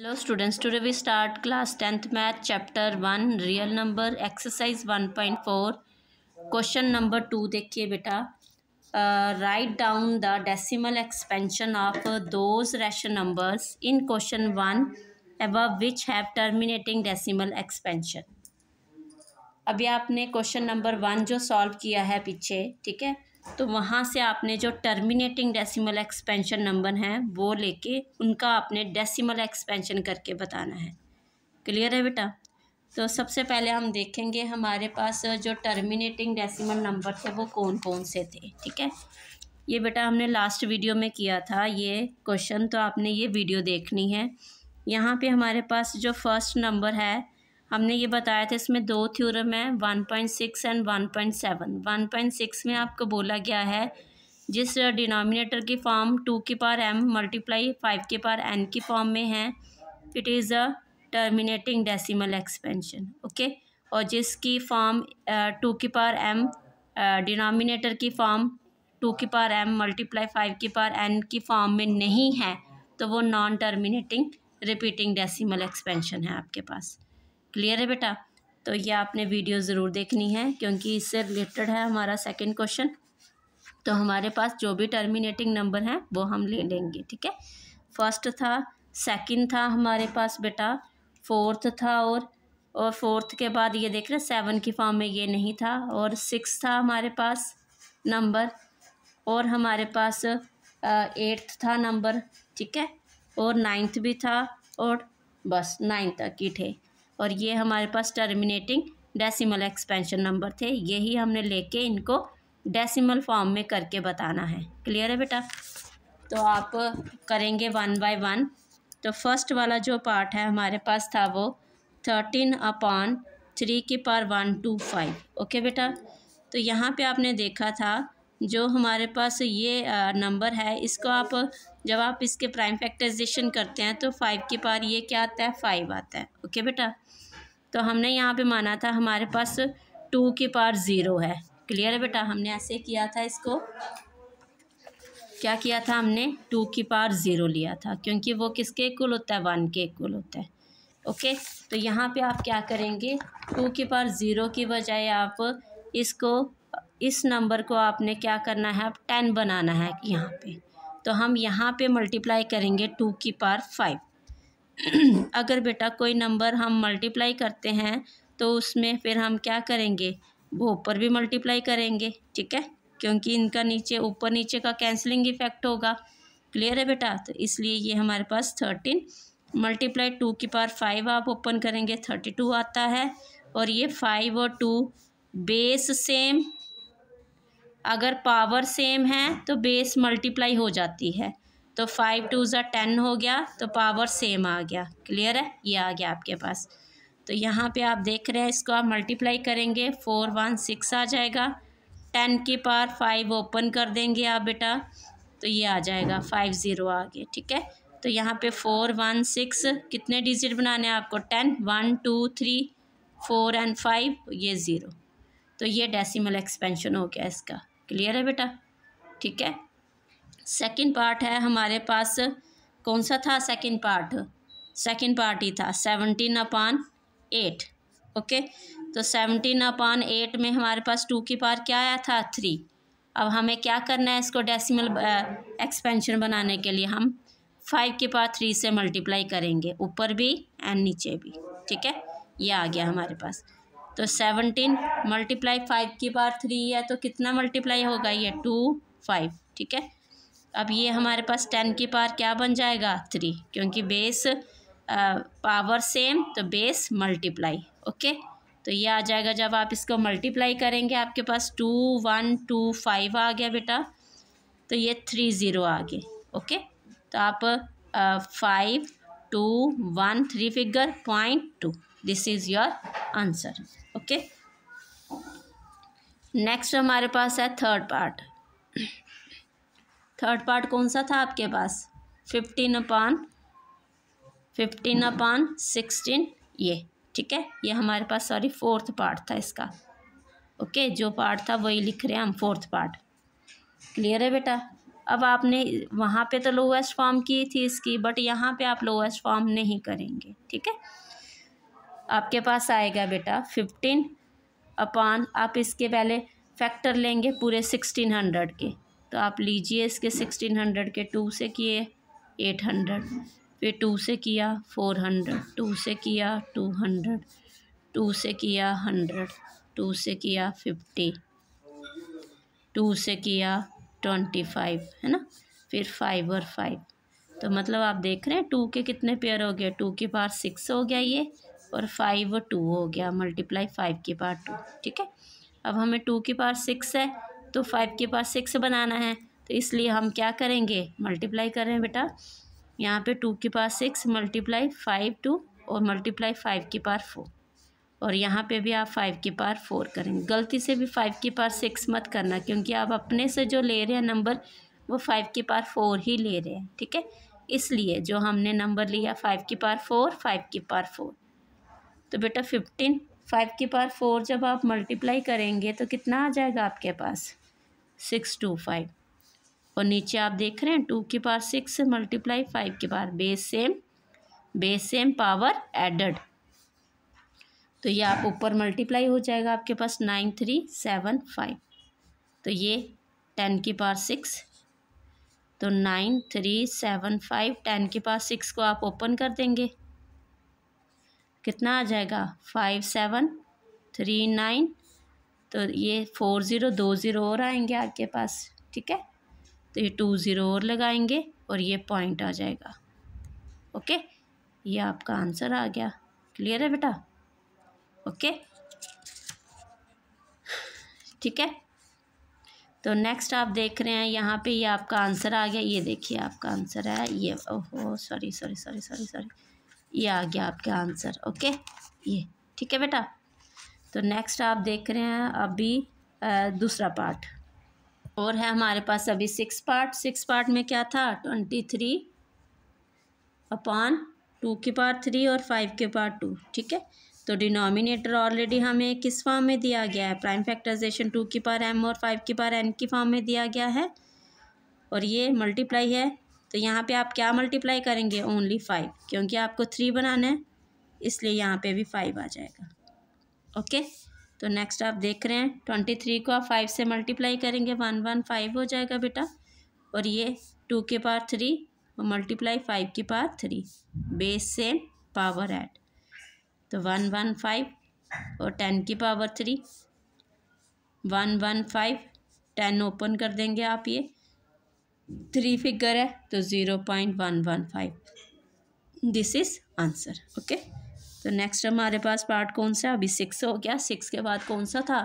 hello students today we start class tenth math chapter one real number exercise one point four question number two देखिए बेटा write down the decimal expansion of those rational numbers in question one above which have terminating decimal expansion अभी आपने question number one जो solve किया है पीछे ठीक है तो वहाँ से आपने जो टर्मिनेटिंग डेसिमल एक्सपेंशन नंबर हैं वो लेके उनका आपने डेसिमल एक्सपेंशन करके बताना है क्लियर है बेटा तो सबसे पहले हम देखेंगे हमारे पास जो टर्मिनेटिंग डेसिमल नंबर थे वो कौन कौन से थे ठीक है ये बेटा हमने लास्ट वीडियो में किया था ये क्वेश्चन तो आपने ये वीडियो देखनी है यहाँ पे हमारे पास जो फर्स्ट नंबर है हमने ये बताया था इसमें दो थ्योरम है one point six and one point seven one point six में आपको बोला गया है जिस डिनोमिनेटर की फॉर्म टू के पार एम मल्टीप्लाई फाइव के पार एन की फॉर्म में है it is a terminating decimal expansion okay और जिसकी फॉर्म टू के पार एम डिनोमिनेटर की फॉर्म टू की पार एम मल्टीप्लाई फाइव की पार एन की फॉर्म में नहीं है तो वो non terminating repeating decimal expansion है आपके पास क्लियर है बेटा तो ये आपने वीडियो ज़रूर देखनी है क्योंकि इससे रिलेटेड है हमारा सेकेंड क्वेश्चन तो हमारे पास जो भी टर्मिनेटिंग नंबर हैं वो हम ले लेंगे ठीक है फर्स्ट था सेकंड था हमारे पास बेटा फोर्थ था और और फोर्थ के बाद ये देख रहे सेवन की फॉर्म में ये नहीं था और सिक्स था हमारे पास नंबर और हमारे पास एट्थ था नंबर ठीक है और नाइन्थ भी था और बस नाइन्थ तक ही थे और ये हमारे पास टर्मिनेटिंग डेसिमल एक्सपेंशन नंबर थे यही हमने लेके इनको डेसिमल फॉर्म में करके बताना है क्लियर है बेटा तो आप करेंगे वन बाय वन तो फर्स्ट वाला जो पार्ट है हमारे पास था वो थर्टीन अपॉन थ्री के पार वन टू फाइव ओके बेटा तो यहाँ पे आपने देखा था जो हमारे पास ये नंबर है इसको आप जब आप इसके प्राइम फैक्टराइजेशन करते हैं तो फाइव के पार ये क्या आता है फाइव आता है ओके बेटा तो हमने यहाँ पे माना था हमारे पास टू के पार ज़ीरो है क्लियर है बेटा हमने ऐसे किया था इसको क्या किया था हमने टू की पार ज़ीरो लिया था क्योंकि वो किसके इक्वल होता है वन के इक्वल होता है ओके तो यहाँ पे आप क्या करेंगे टू की पार ज़ीरो की बजाय आप इसको इस नंबर को आपने क्या करना है अब टेन बनाना है यहाँ पे तो हम यहाँ पे मल्टीप्लाई करेंगे टू की पार फाइव अगर बेटा कोई नंबर हम मल्टीप्लाई करते हैं तो उसमें फिर हम क्या करेंगे वो ऊपर भी मल्टीप्लाई करेंगे ठीक है क्योंकि इनका नीचे ऊपर नीचे का कैंसलिंग इफेक्ट होगा क्लियर है बेटा तो इसलिए ये हमारे पास थर्टीन मल्टीप्लाई टू की पार फाइव आप ओपन करेंगे थर्टी टू आता है और ये फाइव और टू बेस सेम अगर पावर सेम है तो बेस मल्टीप्लाई हो जाती है तो फाइव टू ज़ा टेन हो गया तो पावर सेम आ गया क्लियर है ये आ गया आपके पास तो यहाँ पे आप देख रहे हैं इसको आप मल्टीप्लाई करेंगे फोर वन सिक्स आ जाएगा टेन की पार फाइव ओपन कर देंगे आप बेटा तो ये आ जाएगा फाइव ज़ीरो आगे ठीक है तो यहाँ पे फोर वन सिक्स कितने डिजिट बनाने हैं आपको ten one two three four and five ये ज़ीरो तो ये डेसिमल एक्सपेंशन हो गया इसका क्लियर है बेटा ठीक है सेकंड पार्ट है हमारे पास कौन सा था सेकंड पार्ट सेकंड पार्ट ही था सेवनटीन अपान एट ओके तो सेवनटीन अपान एट में हमारे पास टू की पार क्या आया था थ्री अब हमें क्या करना है इसको डेसिमल एक्सपेंशन बनाने के लिए हम फाइव के पार थ्री से मल्टीप्लाई करेंगे ऊपर भी एंड नीचे भी ठीक है ये आ गया हमारे पास तो सेवनटीन मल्टीप्लाई फाइव की बार थ्री है तो कितना मल्टीप्लाई होगा ये टू फाइव ठीक है अब ये हमारे पास टेन की पार क्या बन जाएगा थ्री क्योंकि बेस आ, पावर सेम तो बेस मल्टीप्लाई ओके तो ये आ जाएगा जब आप इसको मल्टीप्लाई करेंगे आपके पास टू वन टू फाइव आ गया बेटा तो ये थ्री ज़ीरो आ गए ओके तो आप five two one three figure point two this is your answer okay next हमारे पास है थर्ड पार्ट थर्ड पार्ट कौन सा था आपके पास fifteen upon fifteen upon sixteen ये ठीक है ये हमारे पास सॉरी फोर्थ पार्ट था इसका ओके okay, जो पार्ट था वही लिख रहे हैं हम फोर्थ पार्ट क्लियर है बेटा अब आपने वहाँ पे तो लोवेस्ट फॉर्म की थी इसकी बट यहाँ पे आप लोवेस्ट फॉर्म नहीं करेंगे ठीक है आपके पास आएगा बेटा फिफ्टीन अपान आप इसके पहले फैक्टर लेंगे पूरे सिक्सटीन हंड्रेड के तो आप लीजिए इसके सिक्सटीन हंड्रेड के टू से किए एट हंड्रेड फिर टू से किया फोर हंड्रेड टू से किया टू हंड्रेड टू से किया हंड्रेड टू से किया फिफ्टी टू से किया ट्वेंटी फाइव है ना फिर फाइव और फाइव तो मतलब आप देख रहे हैं टू के कितने पेयर हो गए टू के पास सिक्स हो गया ये और फाइव और टू हो गया मल्टीप्लाई फाइव के पार टू ठीक है अब हमें टू के पार सिक्स है तो फाइव के पार सिक्स बनाना है तो इसलिए हम क्या करेंगे मल्टीप्लाई कर रहे हैं बेटा यहाँ पे टू के पार सिक्स मल्टीप्लाई फाइव टू और मल्टीप्लाई फाइव के पार फोर और यहाँ पे भी आप फाइव के पार फोर करेंगे गलती से भी फाइव के पार सिक्स मत करना क्योंकि आप अपने से जो ले रहे हैं नंबर वो फाइव के पार फोर ही ले रहे हैं ठीक है इसलिए जो हमने नंबर लिया फाइव के पार फोर फाइव के पार फोर तो बेटा फिफ्टीन फाइव के पार फोर जब आप मल्टीप्लाई करेंगे तो कितना आ जाएगा आपके पास सिक्स टू फाइव और नीचे आप देख रहे हैं टू के पार सिक्स से मल्टीप्लाई फाइव के पार base same base same power added तो ये आप ऊपर मल्टीप्लाई हो जाएगा आपके पास नाइन थ्री सेवन फाइव तो ये टेन के पार सिक्स तो nine three seven five ten के पास सिक्स को आप ओपन कर देंगे कितना आ जाएगा फाइव सेवन थ्री नाइन तो ये फोर ज़ीरो दो ज़ीरो और आएंगे आपके पास ठीक है तो ये टू ज़ीरो और लगाएंगे और ये पॉइंट आ जाएगा ओके ये आपका आंसर आ गया क्लियर है बेटा ओके ठीक है तो नेक्स्ट आप देख रहे हैं यहाँ पे ये आपका आंसर आ गया ये देखिए आपका आंसर है ये ओहो sorry sorry sorry sorry sorry ये आ गया आपका आंसर ओके ये ठीक है बेटा तो नेक्स्ट आप देख रहे हैं अभी दूसरा पार्ट और है हमारे पास अभी सिक्स पार्ट सिक्स पार्ट में क्या था ट्वेंटी थ्री अपॉन टू के पार थ्री और फाइव के पार टू ठीक है तो डिनोमिनेटर ऑलरेडी हमें किस फॉर्म में दिया गया है प्राइम फैक्टराइजेशन टू की पार एम और फाइव की पार एन की फॉर्म में दिया गया है और ये मल्टीप्लाई है तो यहाँ पे आप क्या मल्टीप्लाई करेंगे ओनली फाइव क्योंकि आपको थ्री बनाना है इसलिए यहाँ पे भी फाइव आ जाएगा ओके तो नेक्स्ट आप देख रहे हैं ट्वेंटी थ्री को आप फाइव से मल्टीप्लाई करेंगे वन वन फाइव हो जाएगा बेटा और ये टू के पार थ्री और मल्टीप्लाई फाइव के पार three base same power add तो वन वन फाइव और टेन की पावर three one one five ten open कर देंगे आप ये थ्री फिगर है तो zero point one one five this is answer okay तो नेक्स्ट हमारे पास पार्ट कौन सा अभी सिक्स हो गया सिक्स के बाद कौन सा था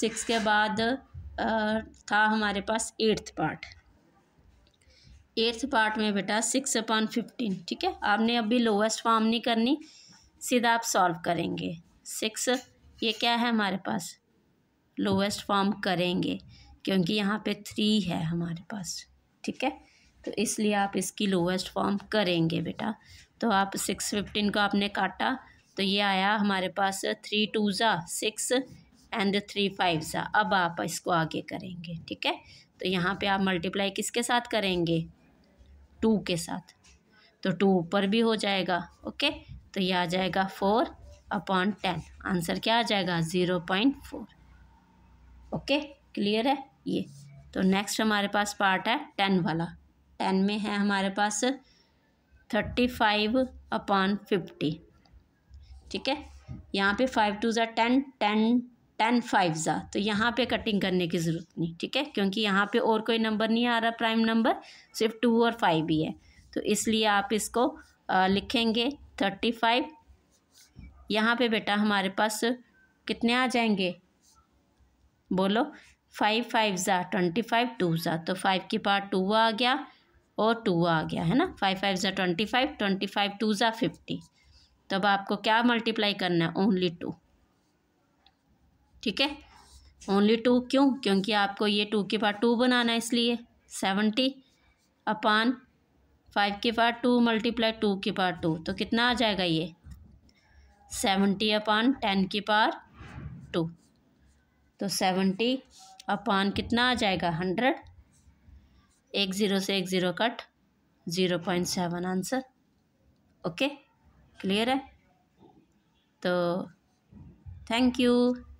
सिक्स के बाद आ, था हमारे पास एट्थ पार्ट एट्थ पार्ट में बेटा सिक्स अपॉन फिफ्टीन ठीक है आपने अभी लोवेस्ट फॉर्म नहीं करनी सीधा आप सॉल्व करेंगे सिक्स ये क्या है हमारे पास लोवेस्ट फॉर्म करेंगे क्योंकि यहाँ पे थ्री है हमारे पास ठीक है तो इसलिए आप इसकी लोवेस्ट फॉर्म करेंगे बेटा तो आप सिक्स फिफ्टीन को आपने काटा तो ये आया हमारे पास थ्री टू ज़ा सिक्स एंड थ्री फाइव ज़ा अब आप इसको आगे करेंगे ठीक है तो यहाँ पे आप मल्टीप्लाई किसके साथ करेंगे टू के साथ तो टू ऊपर भी हो जाएगा ओके तो ये आ जाएगा फोर अपॉन टेन आंसर क्या आ जाएगा zero point four okay clear है ये तो नेक्स्ट हमारे पास पार्ट है टेन वाला टेन में है हमारे पास थर्टी फाइव अपॉन फिफ्टी ठीक है यहाँ पे फाइव टू ज़ा टेन टेन टेन फाइव ज़ा तो यहाँ पे कटिंग करने की ज़रूरत नहीं ठीक है क्योंकि यहाँ पे और कोई नंबर नहीं आ रहा प्राइम नंबर सिर्फ टू और फाइव ही है तो इसलिए आप इसको लिखेंगे थर्टी फाइव यहाँ पर बेटा हमारे पास कितने आ जाएंगे बोलो फाइव फाइव ज़ा ट्वेंटी फाइव टू ज़ा तो फाइव के पार टू आ गया और टू आ गया है ना फाइव फाइव ज़ा twenty five twenty five two ज़ा फिफ्टी तो अब आपको क्या मल्टीप्लाई करना है ओनली टू ठीक है ओनली टू क्यों क्योंकि आपको ये टू के पार टू बनाना है इसलिए सेवेंटी अपान फाइव के पार टू मल्टीप्लाई टू के पार टू तो कितना आ जाएगा ये सेवेंटी अपान टेन के पार टू तो सेवेंटी अपान कितना आ जाएगा हंड्रेड एक ज़ीरो से एक zero cut zero point seven answer okay clear है तो थैंक यू